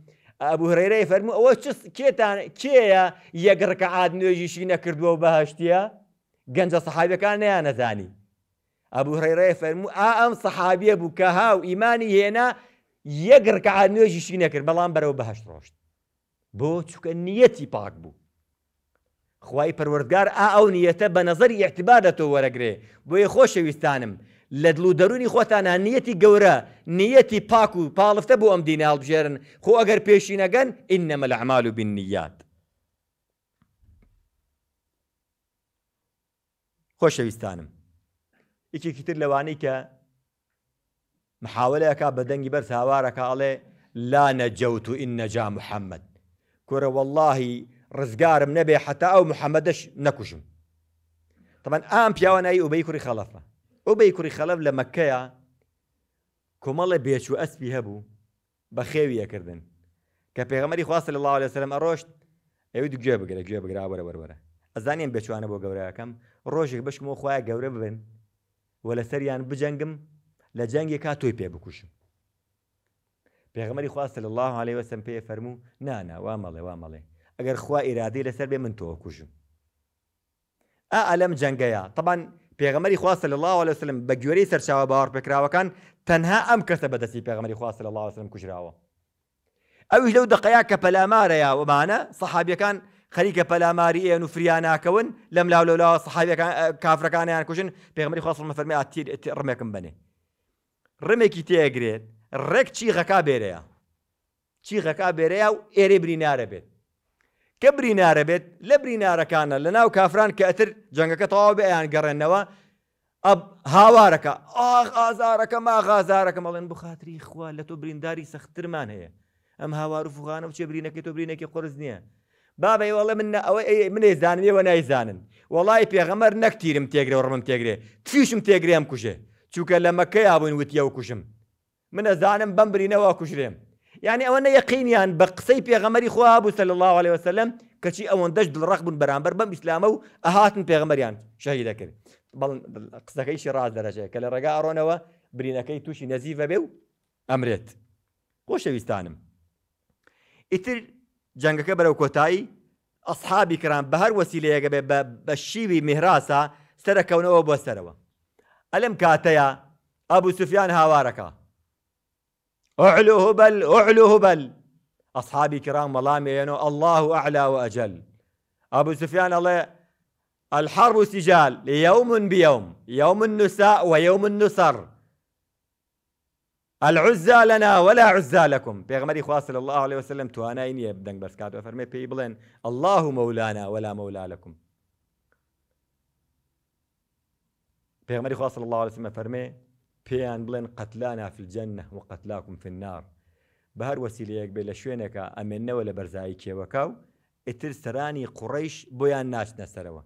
A: ئەبوهرەی فەرمو ئەوە کێتان کێیە یەک ڕکەعات نوێژیشی نەکردووە و بەهشتە گەنجە سەحابەکان نیان نەزانی ئەبوهرەی فەرمو ئا ئەم سەحابیە بوو کە هاو ئیمانی هێنا یەک ڕکەعات نوێژیشی نەکرد بەڵام بەرەو بەهشت ڕۆشت بۆ چووکە نیەتی پاک بوو خی پەروەردگار ئا ئەو نیەتە بە نظر یەحتبادەتەوە وەرەگرێ بۆ یە خۆشەویستانم لدلو دروني خوتانا نيتي جورا نيتي باكو تبو أم دينا البجيرن خو أجر بيشينا قن إنما الأعمال بالنيات خوش بيستانم إيش كتير لوانيكا محاولة يكا بدنجي برس هوارك علي لا نجوت إن نجا محمد كورا والله رزقار من نبي حتى أو محمدش نكوشم طبعا آم بيوان أي أبي كوري خلفه ئەو بەی کوڕی خەلەف لە مەکەیە کۆمەڵە بێچ و ئەسپی هەبوو بە خێویەکردن کە پێغەمەری خواست لە الله لە سەرم ئەڕۆشت ئەوی دوگوێ بگرە گوێ بگرا وەرە وەرە ئەزانیم بێچوانە بۆ گەورەکەم ڕۆژێک بشم و خخوایە گەورە ببن و لە سەریان بجەنگم لە جەنگێک کا تۆی پێ بکوشم پێغەمەری خواست لە الله عليه وسم پێ فەرموو نانا وا مەڵێ وا مەڵێ ئەگەر خوا ئیرادی لەسەر بێ من تۆ کوژم ئا ئەلەم جەنگەیە طبعاً پێغەمەری خواص صلى الله عليه وسلم سر گوێرەی سەرچاوە باوەڕ پێکراوەکان تنها ام کەسە دسي پێغەمەری خواص صلى الله وسلم کوژراوە ئەوش يا دقەیە صحابي كان خليك سەحابیەکان خەریکە پەلاماری ئێن و فریانناکەون لەم لا صحابي كان كافر كان يعني كوشن بيغمري ئاتیر ڕمێکم فرمي اتير تێگرێت ڕێک چی غەکا بێرەیە چی غەکا غكابيريا و ئێرێ برینارە بێت کە برینارە بێت لە برینارەکانە لە ناو کافران کە ئەتر جەنگەکە تەواو بە ئەیان گەڕێنەوە هاوارەکە ئاغ ئازارەکە ما غازارەکە مەڵێن بخاتری خوا لە تۆ برینداری سەختترمان هەیە ئەم هاوار و فغانە و چێ برینەکە تۆ برینێکی قرس نییە بابی وڵە من ئەوە منێ زانێەوە نایزانن وڵی پێغەمەر نەکتیرم تێگرێ ڕمم تێگرێ تویشم تێگرێم کوژێ چووکە لە مەکەی یابوون وتیە و کوژم منە زانم بەم برینەوە کوژرێم يعني ئەوەنە يقين بە قسەی پێغەمەری خوا بوو صلى الله عليه وسلم کەچی ئەوەندەش دڵڕق بوون بەرامبەر بەم أهاتن يعني. و ئەهاتن پێغەمەریان شەهی دەکرد قسەکەیشی ڕاز دەرەژەیە کە لە ڕێگا ئەڕۆنەوە برینەکەی تووشی كي توشي نزيفة بيو خۆشەویستانم قوشة بيستانم إتر کۆتایی ئەسحابی کران أصحابي كرام بهر وسيلة بە شیوی میهراسە سەرەکەونەوە بۆ سەرەوە ألم كاتيا أبو سفيان هاواركا اعلو هبل اعلو هبل اصحابي کرام مەڵامی ئەێنەوە الله اعلى واجل ابو سفيان الله الحرب سجال يوم بيوم يوم النساء ويوم النصر العزى لنا ولا عزى لكم پیغمبري خوا صلى الله عليه وسلم توانا اينيه بدنگ بسكات وفرمي بي بلن الله مولانا ولا مولى لكم پیغمبري خوا صلى الله عليه وسلم فرمي بيان بلن قتلانا في الجنة وقتلاكم في النار بهر وسيلة يقبل شوينك أمنا ولا برزايكي وكاو کێوەکە و ئیتر سەرانی قوڕیش بۆیان ناچنە سەرەوە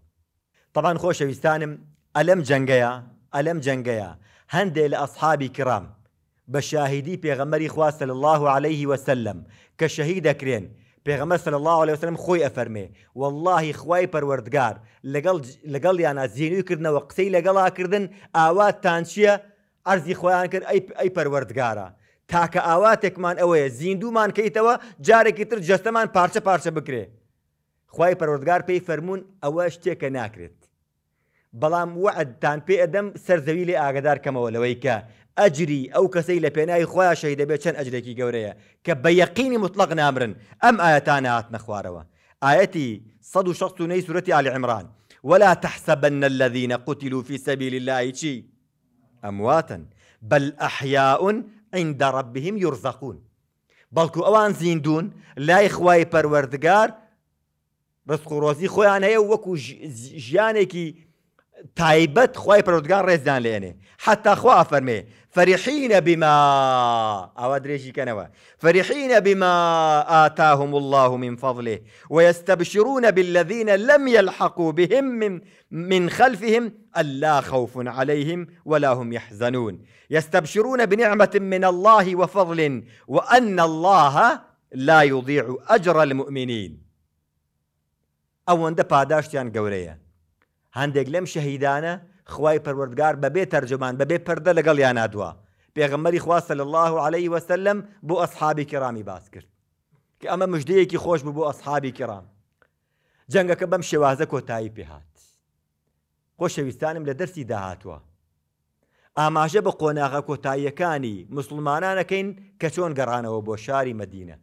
A: طبعاان خۆشەویستانم ألم جەنگەیە ئەلەم جەنگەیە هەندێک لە ئەسحابی کرام بە شاهیدی الله عليه وسلم کە كرين دەکرێن صلى الله عليه وسلم خوي أفرمي والله خۆی ئەفەرمێ لقل لقل يعني زينو كردن زیینویکردنەوە قسەی كردن آوات تانشيا ئەرزی خۆیان کرد ئەی پەروەردگارە تاکە ئاواتێکمان ئەوەیە زیندومان کەیتەوە جارێکی تر جەستەمان پارچە پارچە بکرێ خی پەروەردگار پێی فەرمونون ئەوە شتێکە ناکرێت بەڵام وعدتان پێ ئەدەم سەرزەوی لێ ئاگدار کەمەوە لەوەی کە ئەجری ئەو کەسەی لە پێناایی خۆیان شەی دەبێت چەند ئەجرێکی گەورەیە کە بە یەقینی مطلق نامرن ئەم ئاەتان هات نەخوارەوە ئاەتی 16 سورەتی علی عمران ولا تحسبن الذين قتلوا في سبيل الله شيء امواتا بل احياء عند ربهم يرزقون بەڵکو ئەوان زیندون لای خوای پەروەردگار ڕزق و ڕۆزی خۆیان هەیە وەکو ژیانێکی تایبەت خی پرۆودگان ڕێزدان لێنێ حتا خوا فەرمێ فەریحینە بما ئەوە درێژی کەنەوە فەریحینە بما ئاتاهم الله من فضله ويستبشرون بالذين لم يلحقوا بهم من, من خلفهم ألا خوف عليهم ولا هم يحزنون يستبشرون بنعمة من الله وفضل وأن الله لا يضيع أجر المؤمنين ئەوەندە پاداشتیان گەورەیە هەندێک لەم شەهیدانە خوای پەروەردگار بەبێ تەرجمان بەبێ پەردە لەگەڵ یان نادووە پێغمەری خواستە لە الله عليه وسلم بۆ ئەسحابی کرامی باس کرد کە ئەمە مژدەیەکی خۆش بوو بۆ ئەسحابی کرام جەنگەکە بەم شێوازە کۆتایی پێهات خۆشەویستانم لە دەرسی داهاتوە ئاماژە بە قۆناغە کۆتاییەکانی مسلمانانەکەین کە چۆن گەڕانەوە بۆ شاری مدینە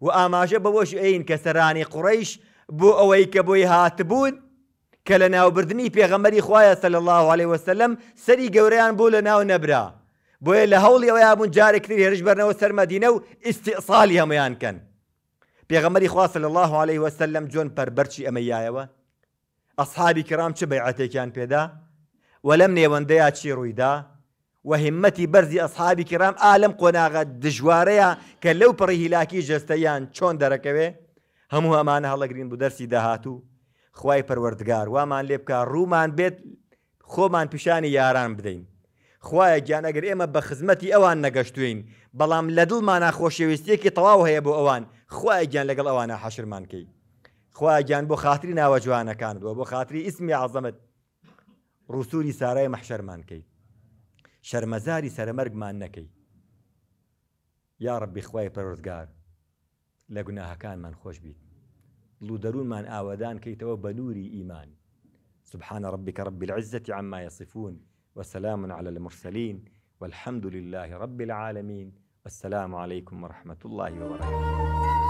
A: و ئاماژە بەوەش ئەین کە سەرانی قوڕیش بۆ ئەوەی کە بۆی هاتبوون کە لە ناوبردننی پێغەمەری خوایە سە لە الله عليه وسلم سەری گەوریان بوو لە ناو نەبرا بۆیە لە هەوڵی ئەوە یابوون جارێکتری هێرش بەرنەوە سەرمەدینە و ئیسیئساالی هەمەیان کەن پێغەمەری خوا سە لە الله عليه وسلم جۆن پەربەرچی ئەمەیایەوە ئەسحابی کرام چ بەیعەتێکیان پێدا و لەم نێوەندەیە چی ڕوویدا وهمەتی بەرزی ئەسحابی کرام ئالم قۆناغە دژوارەیە کە لەو پڕی هیلاکی جستەیان چۆن دەرەکەوێ هەموو ئەمانە هەڵەگرین بوو دەرسی داهاتوو خی پەروەردگار وامان لێ بکە ڕوومان بێت خۆمان پیشانی یاران بدەین خخوایە گیان ئەگەر ئێمە بە خزمەتی ئەوان نەگەشتوین بەڵام لە دڵمان ناخۆشەویستێکی تەواو هەیە بۆ ئەوان خخوای گیان لەگەڵ ئەوانە حەشرمان کەی خخوای گیان بۆ خااتری ناوە جوانەکانەوە بۆ خااتری ئیسمی عزەمت ڕوسوری سارای مەحشەرمان کەی شەرمەزاری سەرمەرگمان نەکەی یا ڕبی خخوای پەرۆزگار لە گوناهەکانمان خۆش بیت دەرونمان ئاوادان کەیتەوە بە نووری إيمان سبحان ربك رب العزة عما يصفون وسلام على المرسلين والحمد لله رب العالمين والسلام عليكم ورحمة الله وبركاته